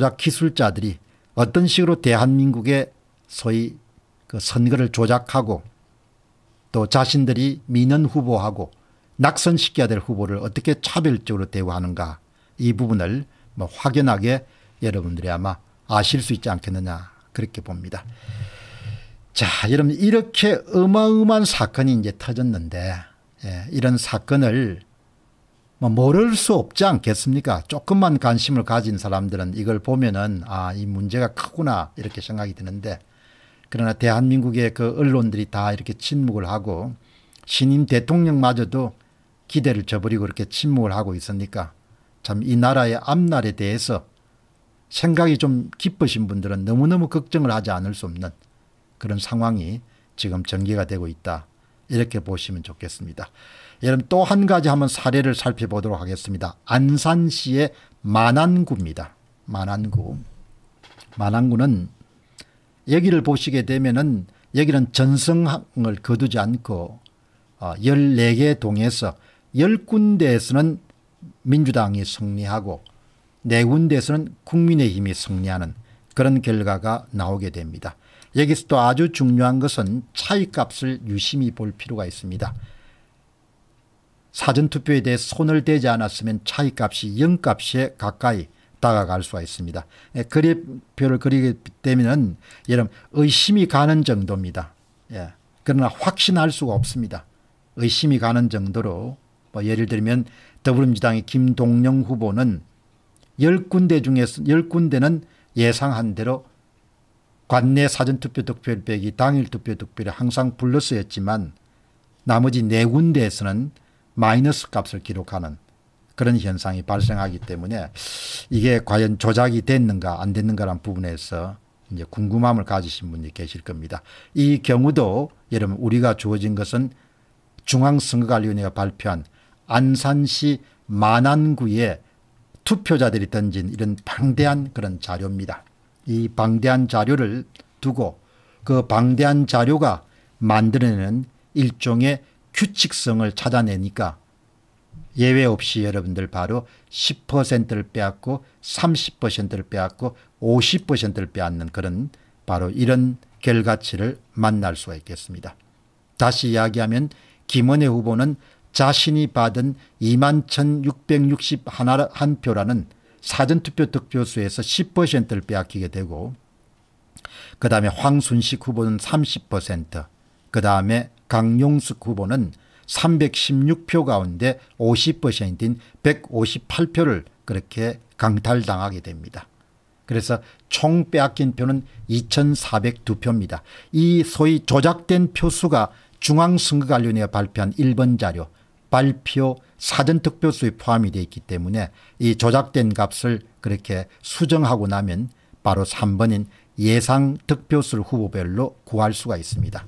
조작 기술자들이 어떤 식으로 대한민국의 소위 그 선거를 조작하고 또 자신들이 민원 후보하고 낙선시켜야 될 후보를 어떻게 차별적으로 대우하는가 이 부분을 뭐 확연하게 여러분들이 아마 아실 수 있지 않겠느냐 그렇게 봅니다. 자 여러분 이렇게 어마어마한 사건이 이제 터졌는데 예, 이런 사건을 뭐 모를 수 없지 않겠습니까? 조금만 관심을 가진 사람들은 이걸 보면은 아, 이 문제가 크구나 이렇게 생각이 드는데 그러나 대한민국의 그 언론들이 다 이렇게 침묵을 하고 신임 대통령마저도 기대를 저버리고 이렇게 침묵을 하고 있으니까 참 이 나라의 앞날에 대해서 생각이 좀 깊으신 분들은 너무너무 걱정을 하지 않을 수 없는 그런 상황이 지금 전개가 되고 있다. 이렇게 보시면 좋겠습니다. 여러분 또 한 가지 한번 사례를 살펴보도록 하겠습니다. 안산시의 만안구입니다. 만안구. 만안구는 여기를 보시게 되면은 여기는 전성을 거두지 않고 14개 어, 동에서 10군데에서는 민주당이 승리하고 4군데에서는 국민의힘이 승리하는 그런 결과가 나오게 됩니다. 여기서 또 아주 중요한 것은 차이값을 유심히 볼 필요가 있습니다. 사전투표에 대해 손을 대지 않았으면 차이값이 0값에 가까이 다가갈 수가 있습니다. 예, 그래프를 그리게 되면 여러 의심이 가는 정도입니다. 예. 그러나 확신할 수가 없습니다. 의심이 가는 정도로 뭐 예를 들면 더불어민주당의 김동영 후보는 10군데 중에서 10군데는 예상한 대로 관내 사전투표 득표율 빼기 당일 투표 득표율이 항상 플러스였지만 나머지 네 군데에서는 마이너스 값을 기록하는 그런 현상이 발생하기 때문에 이게 과연 조작이 됐는가 안 됐는가란 부분에서 이제 궁금함을 가지신 분이 계실 겁니다. 이 경우도 여러분 우리가 주어진 것은 중앙선거관리위원회가 발표한 안산시 만안구에 투표자들이 던진 이런 방대한 그런 자료입니다. 이 방대한 자료를 두고 그 방대한 자료가 만들어내는 일종의 규칙성을 찾아내니까 예외 없이 여러분들 바로 10%를 빼앗고 30%를 빼앗고 50%를 빼앗는 그런 바로 이런 결과치를 만날 수가 있겠습니다. 다시 이야기하면 김원혜 후보는 자신이 받은 21,661표라는 사전투표 득표수에서 10%를 빼앗기게 되고 그 다음에 황순식 후보는 30%그 다음에 강용숙 후보는 316표 가운데 50%인 158표를 그렇게 강탈당하게 됩니다. 그래서 총 빼앗긴 표는 2402표입니다. 이 소위 조작된 표수가 중앙선거관련위원회가 발표한 1번 자료 발표, 사전특별수에 포함이 되어 있기 때문에 이 조작된 값을 그렇게 수정하고 나면 바로 3번인 예상 특표수를 후보별로 구할 수가 있습니다.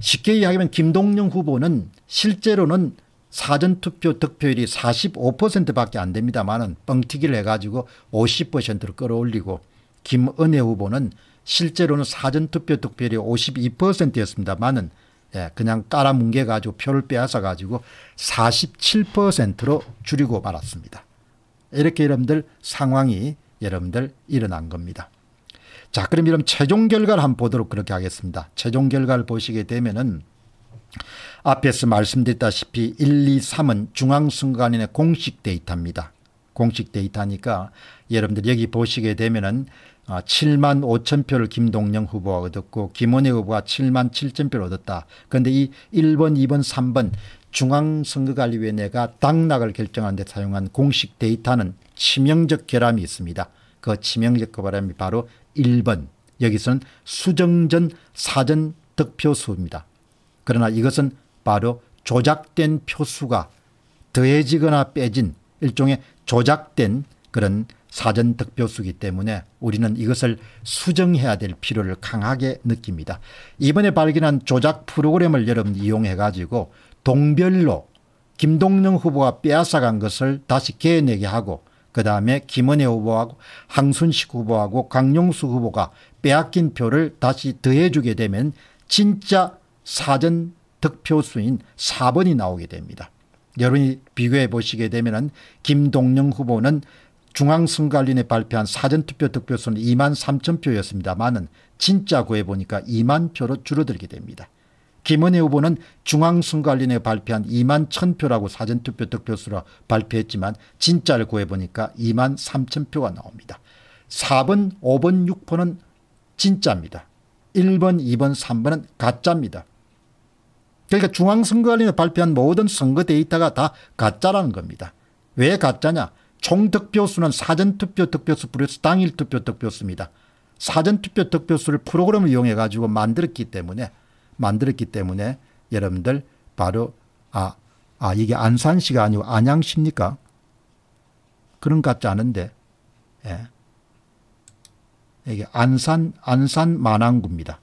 쉽게 이야기하면 김동영 후보는 실제로는 사전투표 득표율이 45%밖에 안 됩니다만 뻥튀기를 해가지고 50%로 끌어올리고 김은혜 후보는 실제로는 사전투표 득표율이 52%였습니다만은 예, 그냥 깔아뭉개 가지고 표를 빼앗아 가지고 47%로 줄이고 말았습니다. 이렇게 여러분들 상황이 여러분들 일어난 겁니다. 자, 그럼 이런 최종 결과를 한번 보도록 그렇게 하겠습니다. 최종 결과를 보시게 되면은 앞에서 말씀드렸다시피 1, 2, 3은 중앙선관위의 공식 데이터입니다. 공식 데이터니까 여러분들 여기 보시게 되면은 7만 아, 5천 표를 김동영 후보가 얻었고 김원희 후보가 7만 7천 표를 얻었다. 그런데 이 1번, 2번, 3번 중앙선거관리위원회가 당락을 결정하는 데 사용한 공식 데이터는 치명적 결함이 있습니다. 그 치명적 결함이 그 바로 1번. 여기서는 수정전 사전 득표수입니다. 그러나 이것은 바로 조작된 표수가 더해지거나 빼진 일종의 조작된 그런 사전 득표수기 때문에 우리는 이것을 수정해야 될 필요를 강하게 느낍니다. 이번에 발견한 조작 프로그램을 여러분 이용해 가지고 동별로 김동영 후보가 빼앗아간 것을 다시 개내게 하고 그 다음에 김은혜 후보하고 항순식 후보하고 강용수 후보가 빼앗긴 표를 다시 더해주게 되면 진짜 사전 득표수인 4번이 나오게 됩니다. 여러분이 비교해 보시게 되면 김동영 후보는 중앙선관위에 발표한 사전투표 득표수는 2만 3천 표였습니다만은 진짜 구해보니까 2만 표로 줄어들게 됩니다. 김은혜 후보는 중앙선관위에 발표한 2만 1천 표라고 사전투표 득표수로 발표했지만 진짜를 구해보니까 2만 3천 표가 나옵니다. 4번, 5번, 6번은 진짜입니다. 1번, 2번, 3번은 가짜입니다. 그러니까 중앙선거관리에 발표한 모든 선거 데이터가 다 가짜라는 겁니다. 왜 가짜냐? 총득표수는 사전투표 득표수 불에서 당일투표 득표수입니다. 사전투표 득표수를 프로그램을 이용해 가지고 만들었기 때문에 만들었기 때문에 여러분들 바로 아, 아 이게 안산시가 아니고 안양시입니까? 그런 것 같지 않은데 예. 이게 안산 안산 만안구입니다.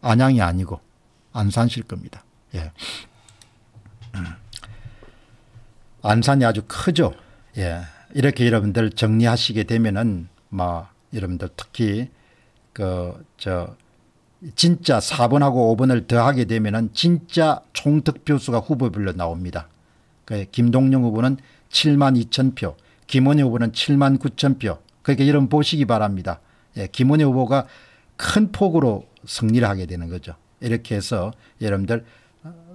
안양이 아니고 안산실 겁니다. 예. 안산이 아주 크죠. 예. 이렇게 여러분들 정리하시게 되면은 뭐 여러분들 특히 그 저 진짜 4번하고 5번을 더하게 되면은 진짜 총득표수가 후보별로 나옵니다. 그 김동영 후보는 7만 2천 표, 김원희 후보는 7만 9천 표. 그러니까 여러분 보시기 바랍니다. 예, 김원희 후보가 큰 폭으로 승리를 하게 되는 거죠. 이렇게 해서 여러분들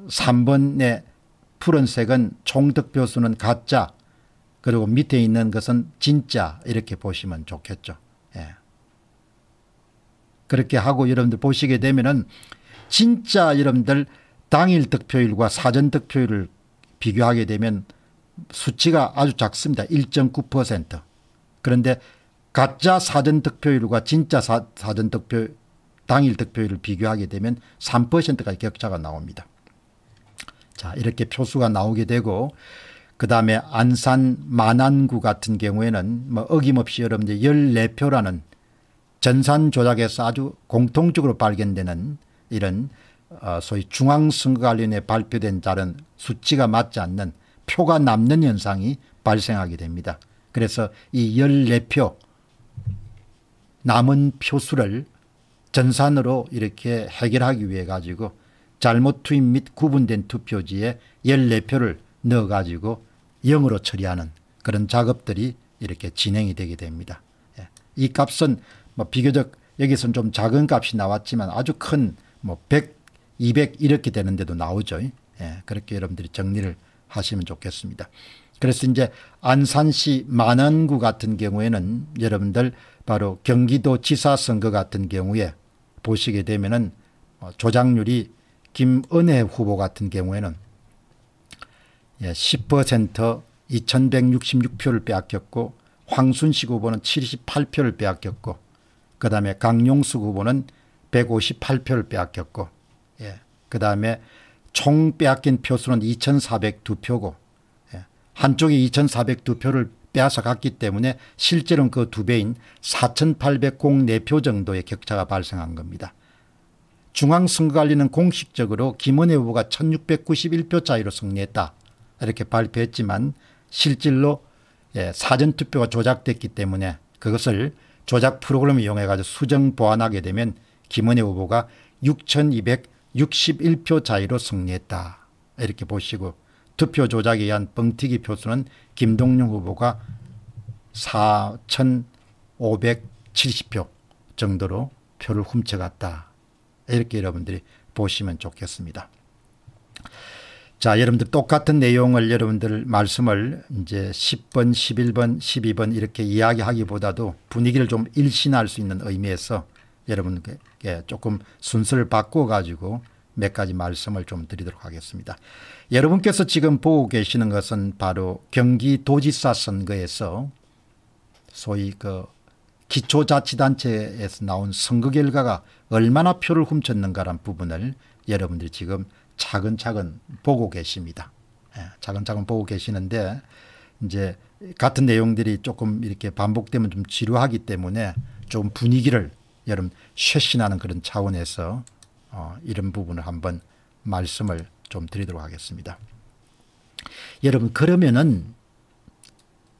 3번의 어, 푸른색은 총득표수는 가짜 그리고 밑에 있는 것은 진짜 이렇게 보시면 좋겠죠. 예. 그렇게 하고 여러분들 보시게 되면은 진짜 여러분들 당일 득표율과 사전 득표율을 비교하게 되면 수치가 아주 작습니다. 1.9% 그런데 가짜 사전 득표율과 진짜 사, 전 득표 당일 득표율을 비교하게 되면 3%가의 격차가 나옵니다. 자 이렇게 표수가 나오게 되고 그 다음에 안산 만안구 같은 경우에는 뭐 어김없이 여러분들 14표라는 전산 조작에서 아주 공통적으로 발견되는 이런 어, 소위 중앙선거관련에 발표된 다른 수치가 맞지 않는 표가 남는 현상이 발생하게 됩니다. 그래서 이 14표 남은 표수를 전산으로 이렇게 해결하기 위해 가지고 잘못 투입 및 구분된 투표지에 14표를 넣어가지고 0으로 처리하는 그런 작업들이 이렇게 진행이 되게 됩니다. 예. 이 값은 뭐 비교적 여기서는 좀 작은 값이 나왔지만 아주 큰 뭐 100, 200 이렇게 되는데도 나오죠. 예. 그렇게 여러분들이 정리를 하시면 좋겠습니다. 그래서 이제 안산시 만안구 같은 경우에는 여러분들 바로 경기도 지사 선거 같은 경우에 보시게 되면은 뭐 조작률이 김은혜 후보 같은 경우에는 10% 예, 2166표를 빼앗겼고 황순식 후보는 78표를 빼앗겼고 그 다음에 강용수 후보는 158표를 빼앗겼고 예, 그 다음에 총 빼앗긴 표수는 2402표고 예, 한쪽이 2402표를 빼앗아 갔기 때문에 실제로는 그 두 배인 4804표 정도의 격차가 발생한 겁니다. 중앙선거관리는 공식적으로 김은혜 후보가 1691표 차이로 승리했다 이렇게 발표했지만 실질로 예, 사전투표가 조작됐기 때문에 그것을 조작 프로그램을 이용해 가지고 수정 보완하게 되면 김은혜 후보가 6261표 차이로 승리했다. 이렇게 보시고 투표 조작에 의한 뻥튀기 표수는 김동룡 후보가 4,570표 정도로 표를 훔쳐갔다. 이렇게 여러분들이 보시면 좋겠습니다. 자, 여러분들 똑같은 내용을 여러분들 말씀을 이제 10번, 11번, 12번 이렇게 이야기하기보다도 분위기를 좀 일신할 수 있는 의미에서 여러분께 조금 순서를 바꿔 가지고 몇 가지 말씀을 좀 드리도록 하겠습니다. 여러분께서 지금 보고 계시는 것은 바로 경기도지사 선거에서 소위 그 기초자치단체에서 나온 선거 결과가 얼마나 표를 훔쳤는가란 부분을 여러분들이 지금 차근차근 보고 계십니다. 예, 차근차근 보고 계시는데 이제 같은 내용들이 조금 이렇게 반복되면 좀 지루하기 때문에 좀 분위기를 여름 쇄신하는 그런 차원에서 어, 이런 부분을 한번 말씀을 좀 드리도록 하겠습니다. 여러분 그러면은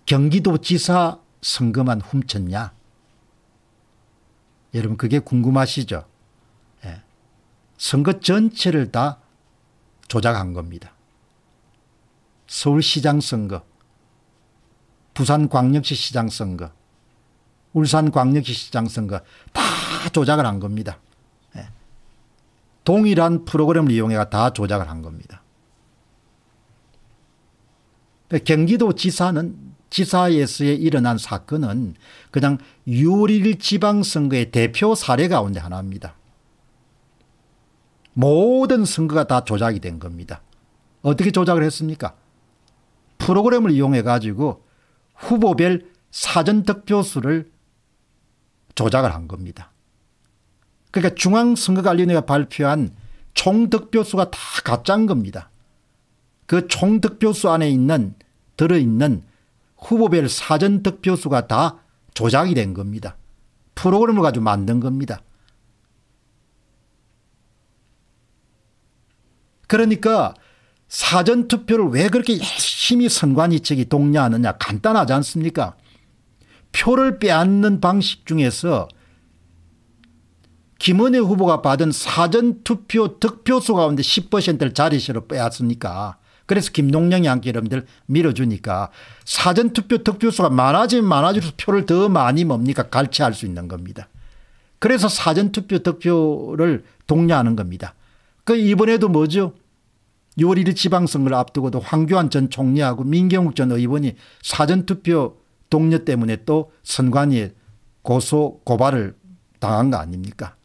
경기도지사 선거만 훔쳤냐? 여러분 그게 궁금하시죠? 예. 선거 전체를 다 조작한 겁니다. 서울시장 선거, 부산광역시 시장 선거, 울산광역시 시장 선거 다 조작을 한 겁니다. 예. 동일한 프로그램을 이용해가 다 조작을 한 겁니다. 경기도 지사는 지사에서 일어난 사건은 그냥 6월 1일 지방선거의 대표 사례 가운데 하나입니다. 모든 선거가 다 조작이 된 겁니다. 어떻게 조작을 했습니까? 프로그램을 이용해 가지고 후보별 사전 득표수를 조작을 한 겁니다. 그러니까 중앙선거관리위원회가 발표한 총득표수가 다 가짜인 겁니다. 그 총득표수 안에 있는 들어있는 후보별 사전 득표수가 다 조작이 된 겁니다. 프로그램을 가지고 만든 겁니다. 그러니까 사전투표를 왜 그렇게 열심히 선관위 측이 독려하느냐 간단하지 않습니까 표를 빼앗는 방식 중에서 김은혜 후보가 받은 사전투표 득표수 가운데 10%를 자리수로 빼앗으니까 그래서 김동영이 함께 여러분들 밀어주니까 사전투표 득표수가 많아지면 많아질수록 표를 더 많이 뭡니까 갈취할 수 있는 겁니다. 그래서 사전투표 득표를 독려하는 겁니다. 그 이번에도 뭐죠? 6월 1일 지방선거를 앞두고도 황교안 전 총리하고 민경욱 전 의원이 사전투표 동료 때문에 또 선관위에 고소 고발을 당한 거 아닙니까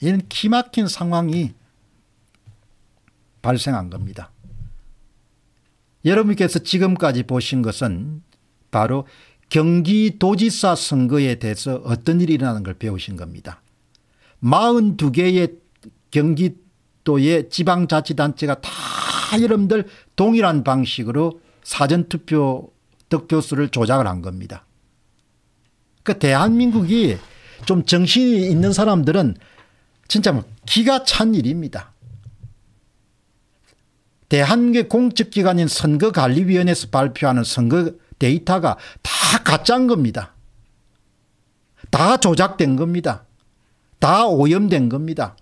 이런 기막힌 상황이 발생한 겁니다. 여러분께서 지금까지 보신 것은 바로 경기도지사 선거에 대해서 어떤 일이 일어나는 걸 배우신 겁니다. 42개의 경기 9도의 지방자치단체가 다 여러분들 동일한 방식으로 사전투표 득표수를 조작을 한 겁니다. 그 대한민국이 좀 정신이 있는 사람들은 진짜 뭐 기가 찬 일입니다. 대한민국 공적기관인 선거관리위원회에서 발표하는 선거 데이터가 다 가짜인 겁니다. 다 조작된 겁니다. 다 오염된 겁니다.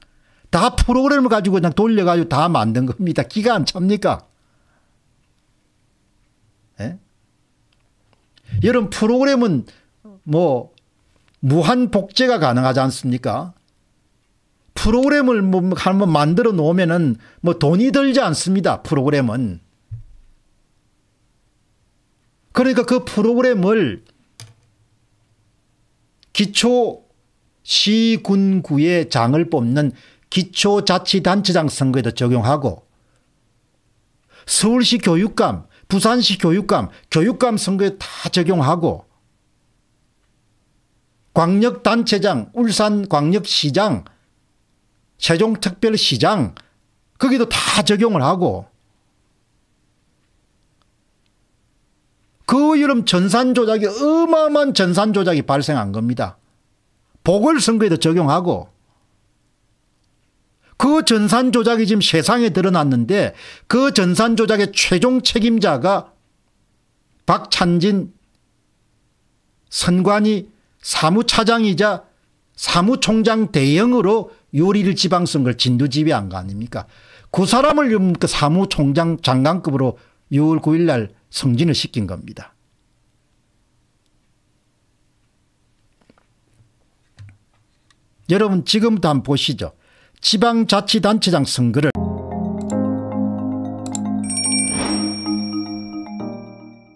다 프로그램을 가지고 그냥 돌려가지고 다 만든 겁니다. 기가 안 찹니까? 예? 이런 프로그램은 뭐 무한 복제가 가능하지 않습니까? 프로그램을 뭐 한번 만들어 놓으면은 뭐 돈이 들지 않습니다. 프로그램은. 그러니까 그 프로그램을 기초 시군구의 장을 뽑는 기초자치단체장 선거에도 적용하고 서울시 교육감, 부산시 교육감, 교육감 선거에 다 적용하고 광역단체장, 울산광역시장, 세종특별시장 거기도 다 적용을 하고 그 여름 전산조작이 어마어마한 전산조작이 발생한 겁니다. 보궐선거에도 적용하고 그 전산 조작이 지금 세상에 드러났는데 그 전산 조작의 최종 책임자가 박찬진 선관위 사무차장이자 사무총장 대형으로 요리를 지방선거를 진두지휘한 거 아닙니까? 그 사람을 그 사무총장 장관급으로 6월 9일 날 승진을 시킨 겁니다. 여러분 지금도 한번 보시죠. 지방자치단체장 선거를